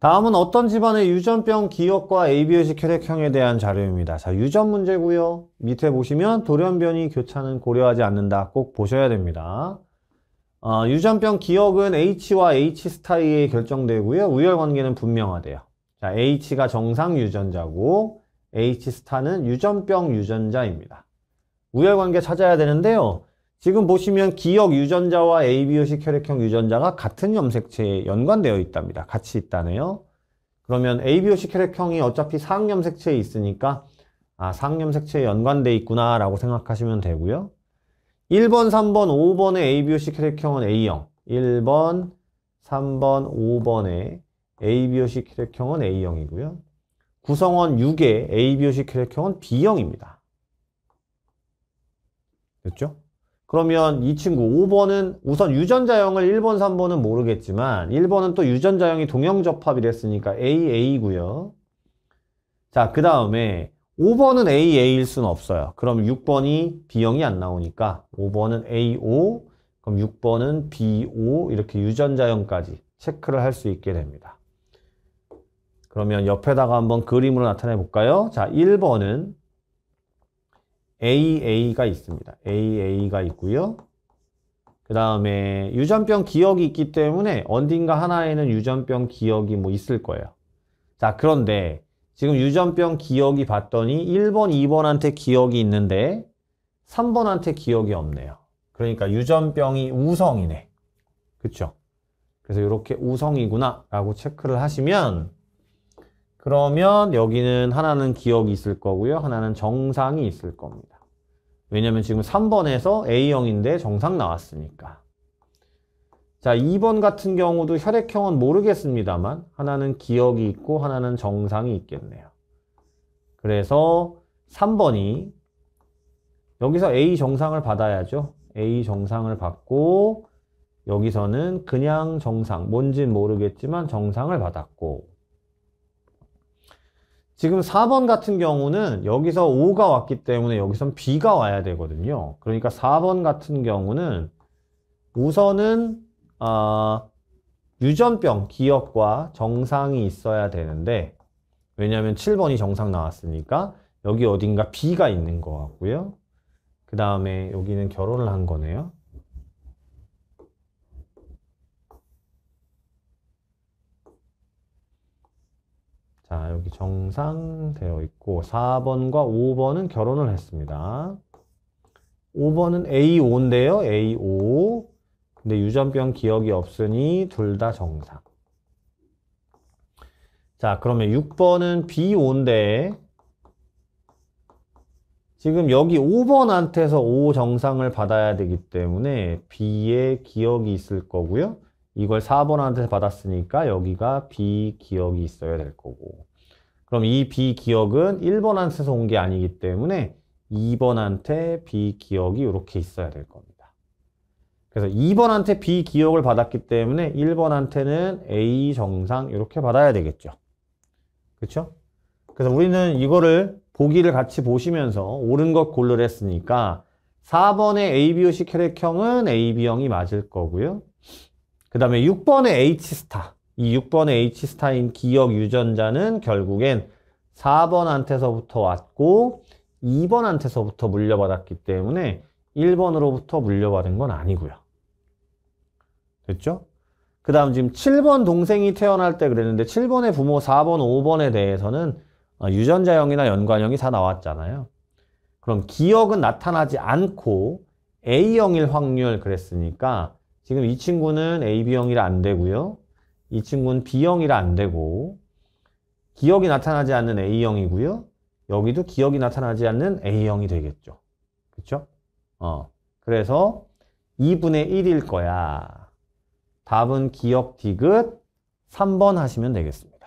다음은 어떤 집안의 유전병 기억과 ABOC 혈액형에 대한 자료입니다. 자, 유전 문제고요. 밑에 보시면 돌연변이 교차는 고려하지 않는다. 꼭 보셔야 됩니다. 어, 유전병 기억은 H와 H 스타이에 결정되고요. 우열 관계는 분명하대요. 자, H가 정상 유전자고 H 스타는 유전병 유전자입니다. 우열 관계 찾아야 되는데요. 지금 보시면 기억 유전자와 ABO식 혈액형 유전자가 같은 염색체에 연관되어 있답니다. 같이 있다네요. 그러면 ABO식 혈액형이 어차피 상염색체에 있으니까 아, 상염색체에 연관되어 있구나 라고 생각하시면 되고요. 1번, 3번, 5번의 ABO식 혈액형은 A형 1번, 3번, 5번의 ABO식 혈액형은 A형이고요. 구성원 6의 ABO식 혈액형은 B형입니다. 됐죠? 그러면 이 친구 5번은 우선 유전자형을 1번, 3번은 모르겠지만 1번은 또 유전자형이 동형접합이됐으니까 AA고요. 자, 그 다음에 5번은 AA일 순 없어요. 그럼 6번이 B형이 안 나오니까 5번은 AO, 그럼 6번은 BO 이렇게 유전자형까지 체크를 할 수 있게 됩니다. 그러면 옆에다가 한번 그림으로 나타내 볼까요? 자, 1번은 AA가 있습니다. AA가 있고요. 그 다음에 유전병 기억이 있기 때문에 언딘가 하나에는 유전병 기억이 뭐 있을 거예요. 자 그런데 지금 유전병 기억이 봤더니 1번, 2번한테 기억이 있는데 3번한테 기억이 없네요. 그러니까 유전병이 우성이네. 그쵸? 그래서 이렇게 우성이구나 라고 체크를 하시면 그러면 여기는 하나는 기억이 있을 거고요. 하나는 정상이 있을 겁니다. 왜냐면 지금 3번에서 A형인데 정상 나왔으니까. 자, 2번 같은 경우도 혈액형은 모르겠습니다만 하나는 기억이 있고 하나는 정상이 있겠네요. 그래서 3번이 여기서 A 정상을 받아야죠. A 정상을 받고 여기서는 그냥 정상, 뭔진 모르겠지만 정상을 받았고 지금 4번 같은 경우는 여기서 5가 왔기 때문에 여기선 B가 와야 되거든요. 그러니까 4번 같은 경우는 우선은 어, 유전병 기억과 정상이 있어야 되는데 왜냐하면 7번이 정상 나왔으니까 여기 어딘가 B가 있는 것 같고요. 그 다음에 여기는 결혼을 한 거네요. 여기 정상되어 있고 4번과 5번은 결혼을 했습니다. 5번은 A5인데요. A5. 근데 유전병 기억이 없으니 둘 다 정상. 자, 그러면 6번은 B5인데 지금 여기 5번한테서 O 정상을 받아야 되기 때문에 B의 기억이 있을 거고요. 이걸 4번한테 서 받았으니까 여기가 B 기억이 있어야 될 거고 그럼 이 B 기억은 1번한테서 온 게 아니기 때문에 2번한테 B 기억이 이렇게 있어야 될 겁니다. 그래서 2번한테 B 기억을 받았기 때문에 1번한테는 A 정상 이렇게 받아야 되겠죠. 그렇죠? 그래서 우리는 이거를 보기를 같이 보시면서 옳은 것 골를 했으니까 4번의 ABOC 캐릭형은 AB형이 맞을 거고요. 그 다음에 6번의 H스타. 이 6번의 H스타인 기억 유전자는 결국엔 4번한테서부터 왔고 2번한테서부터 물려받았기 때문에 1번으로부터 물려받은 건 아니고요. 됐죠? 그 다음 지금 7번 동생이 태어날 때 그랬는데 7번의 부모 4번, 5번에 대해서는 어, 유전자형이나 연관형이 다 나왔잖아요. 그럼 기억은 나타나지 않고 A형일 확률 그랬으니까 지금 이 친구는 AB형이라 안 되고요. 이 친구는 B형이라 안 되고 기억이 나타나지 않는 A형이고요. 여기도 기억이 나타나지 않는 A형이 되겠죠. 그렇죠? 어. 그래서 2분의 1일 거야. 답은 기억 디귿 3번 하시면 되겠습니다.